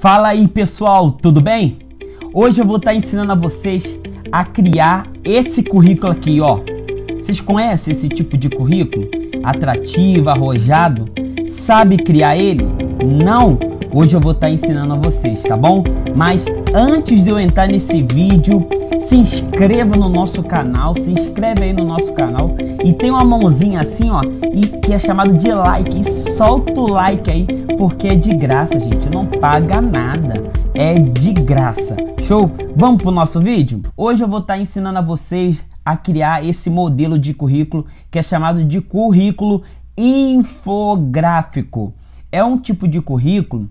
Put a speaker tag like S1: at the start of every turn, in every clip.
S1: Fala aí pessoal, tudo bem? Hoje eu vou estar tá ensinando a vocês a criar esse currículo aqui, ó. Vocês conhecem esse tipo de currículo? Atrativo, arrojado? Sabe criar ele? Não? Hoje eu vou estar tá ensinando a vocês, tá bom? Mas antes de eu entrar nesse vídeo, se inscreva no nosso canal, se inscreve aí no nosso canal e tem uma mãozinha assim, ó, e que é chamado de like. E solta o like aí porque é de graça, gente, não paga nada, é de graça. Show? Vamos pro nosso vídeo? Hoje eu vou estar tá ensinando a vocês a criar esse modelo de currículo que é chamado de currículo infográfico. É um tipo de currículo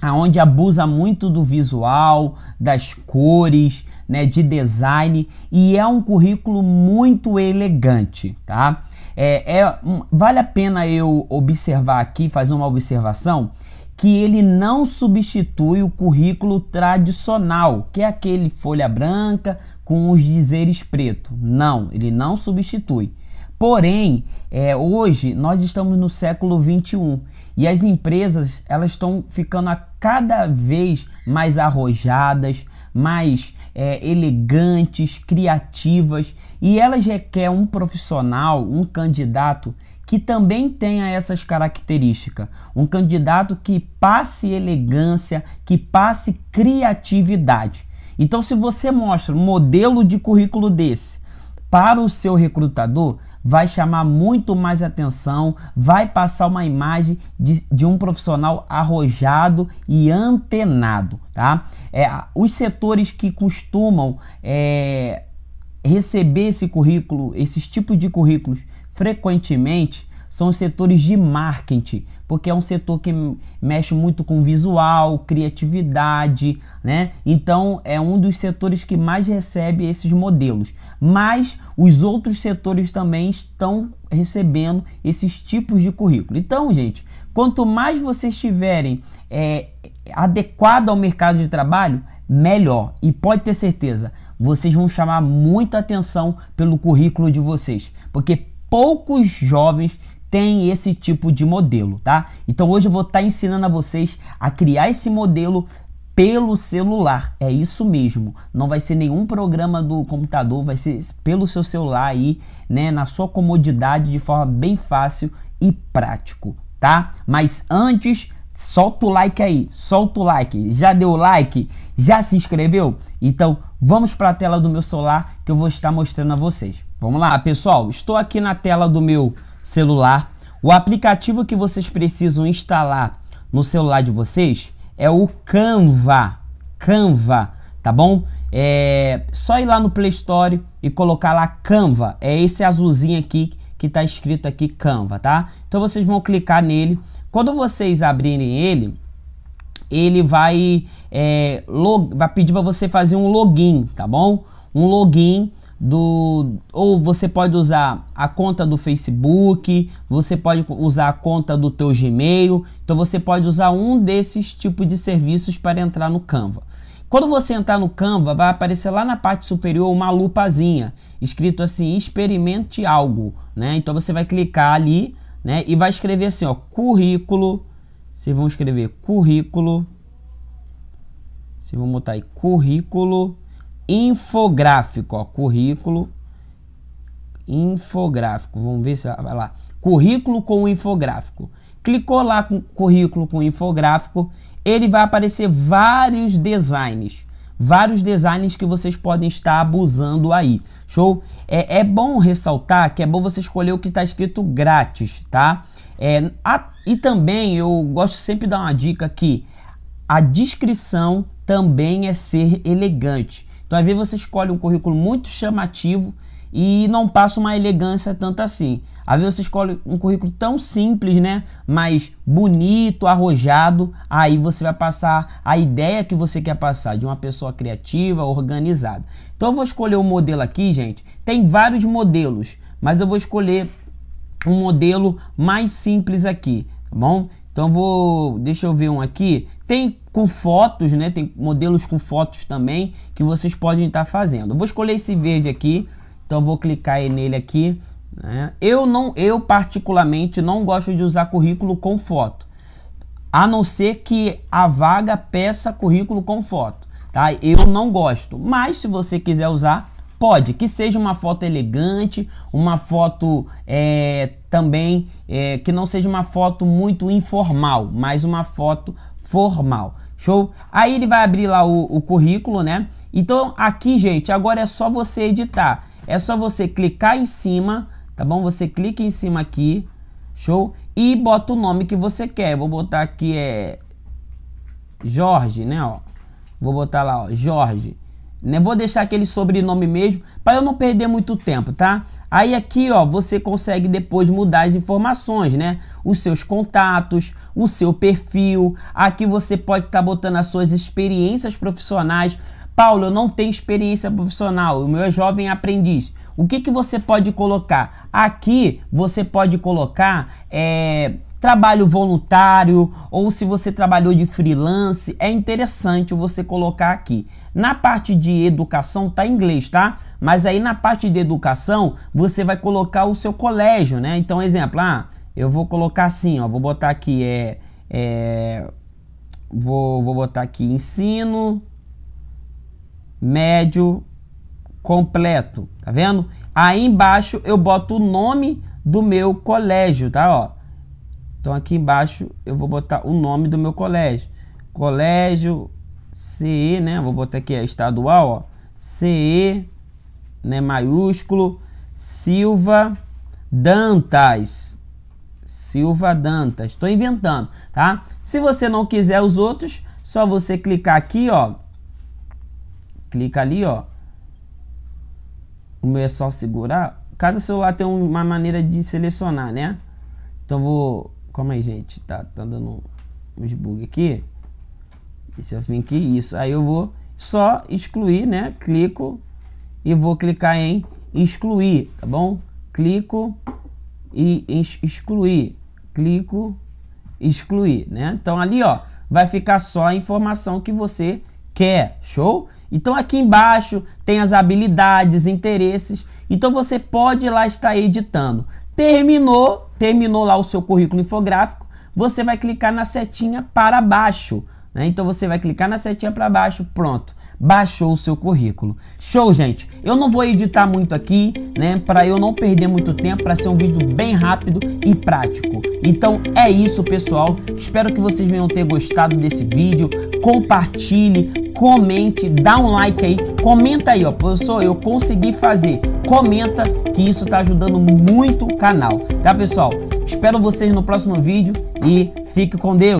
S1: aonde abusa muito do visual, das cores, né, de design e é um currículo muito elegante, tá? É, é um, vale a pena eu observar aqui, fazer uma observação que ele não substitui o currículo tradicional, que é aquele folha branca com os dizeres preto. Não, ele não substitui. Porém, é, hoje nós estamos no século 21 e as empresas elas estão ficando a cada vez mais arrojadas, mais é, elegantes, criativas e elas requerem um profissional, um candidato que também tenha essas características. Um candidato que passe elegância, que passe criatividade. Então, se você mostra um modelo de currículo desse para o seu recrutador vai chamar muito mais atenção, vai passar uma imagem de, de um profissional arrojado e antenado, tá? É, os setores que costumam é, receber esse currículo, esses tipos de currículos frequentemente, são os setores de marketing, porque é um setor que mexe muito com visual, criatividade, né? Então é um dos setores que mais recebe esses modelos. Mas os outros setores também estão recebendo esses tipos de currículo. Então, gente, quanto mais vocês tiverem é, adequado ao mercado de trabalho, melhor. E pode ter certeza, vocês vão chamar muita atenção pelo currículo de vocês, porque poucos jovens tem esse tipo de modelo, tá? Então hoje eu vou estar tá ensinando a vocês a criar esse modelo pelo celular. É isso mesmo. Não vai ser nenhum programa do computador, vai ser pelo seu celular aí, né, na sua comodidade de forma bem fácil e prático, tá? Mas antes, solta o like aí, solta o like. Já deu like? Já se inscreveu? Então, vamos para a tela do meu celular que eu vou estar mostrando a vocês. Vamos lá, pessoal. Estou aqui na tela do meu celular. O aplicativo que vocês precisam instalar no celular de vocês é o Canva. Canva, tá bom? É só ir lá no Play Store e colocar lá Canva. É esse azulzinho aqui que tá escrito aqui Canva, tá? Então vocês vão clicar nele. Quando vocês abrirem ele, ele vai, é, log... vai pedir para você fazer um login, tá bom? Um login do ou você pode usar a conta do Facebook, você pode usar a conta do teu Gmail. Então você pode usar um desses tipos de serviços para entrar no Canva. Quando você entrar no Canva, vai aparecer lá na parte superior uma lupazinha, escrito assim: experimente algo, né? Então você vai clicar ali, né, e vai escrever assim, ó, currículo. Vocês vão escrever currículo. Vocês vão botar aí currículo infográfico, ó, currículo infográfico. Vamos ver se vai lá. Currículo com infográfico. Clicou lá com currículo com infográfico, ele vai aparecer vários designs. Vários designs que vocês podem estar abusando aí. Show? É, é bom ressaltar que é bom você escolher o que está escrito grátis, tá? É, a, e também eu gosto sempre de dar uma dica aqui. A descrição também é ser elegante. Então, às vezes, você escolhe um currículo muito chamativo e não passa uma elegância tanto assim. Às vezes, você escolhe um currículo tão simples, né? Mas bonito, arrojado. Aí você vai passar a ideia que você quer passar de uma pessoa criativa, organizada. Então, eu vou escolher o um modelo aqui, gente. Tem vários modelos, mas eu vou escolher um modelo mais simples aqui, tá bom? Então vou, deixa eu ver um aqui. Tem com fotos, né? Tem modelos com fotos também que vocês podem estar fazendo. vou escolher esse verde aqui. Então vou clicar nele aqui. Né? Eu não, eu particularmente não gosto de usar currículo com foto, a não ser que a vaga peça currículo com foto, tá? Eu não gosto. Mas se você quiser usar, Pode, que seja uma foto elegante, uma foto é, também é, que não seja uma foto muito informal, mas uma foto formal. Show? Aí ele vai abrir lá o, o currículo, né? Então aqui, gente, agora é só você editar. É só você clicar em cima, tá bom? Você clica em cima aqui, show? E bota o nome que você quer. Vou botar aqui é Jorge, né? Ó, vou botar lá, ó, Jorge. Né? Vou deixar aquele sobrenome mesmo para eu não perder muito tempo, tá? Aí aqui, ó, você consegue depois mudar as informações, né? Os seus contatos, o seu perfil. Aqui você pode estar tá botando as suas experiências profissionais. Paulo, eu não tenho experiência profissional, o meu é jovem aprendiz. O que, que você pode colocar? Aqui você pode colocar é, trabalho voluntário ou se você trabalhou de freelance, é interessante você colocar aqui. Na parte de educação tá em inglês, tá? Mas aí na parte de educação, você vai colocar o seu colégio, né? Então, exemplo, ah, eu vou colocar assim, ó, vou botar aqui é, é vou, vou botar aqui ensino médio completo, tá vendo? Aí embaixo eu boto o nome do meu colégio, tá, ó? Então aqui embaixo eu vou botar o nome do meu colégio. Colégio CE, né? Vou botar aqui a é estadual, ó. CE, né, maiúsculo, Silva Dantas. Silva Dantas. Estou inventando, tá? Se você não quiser os outros, só você clicar aqui, ó. Clica ali, ó. O meu é só segurar. Cada celular tem uma maneira de selecionar, né? Então vou Calma aí, gente. Tá, tá dando uns bug aqui. E se eu vim aqui, isso. Aí eu vou só excluir, né? Clico e vou clicar em excluir, tá bom? Clico e excluir. Clico, excluir, né? Então ali, ó, vai ficar só a informação que você quer, show? Então aqui embaixo tem as habilidades, interesses. Então você pode lá estar editando. Terminou, terminou lá o seu currículo infográfico, você vai clicar na setinha para baixo. Né? Então você vai clicar na setinha para baixo, pronto. Baixou o seu currículo. Show, gente. Eu não vou editar muito aqui, né? Para eu não perder muito tempo, para ser um vídeo bem rápido e prático. Então é isso, pessoal. Espero que vocês venham ter gostado desse vídeo. Compartilhe, comente, dá um like aí, comenta aí, ó, professor, eu consegui fazer comenta que isso está ajudando muito o canal, tá pessoal? Espero vocês no próximo vídeo e fique com Deus!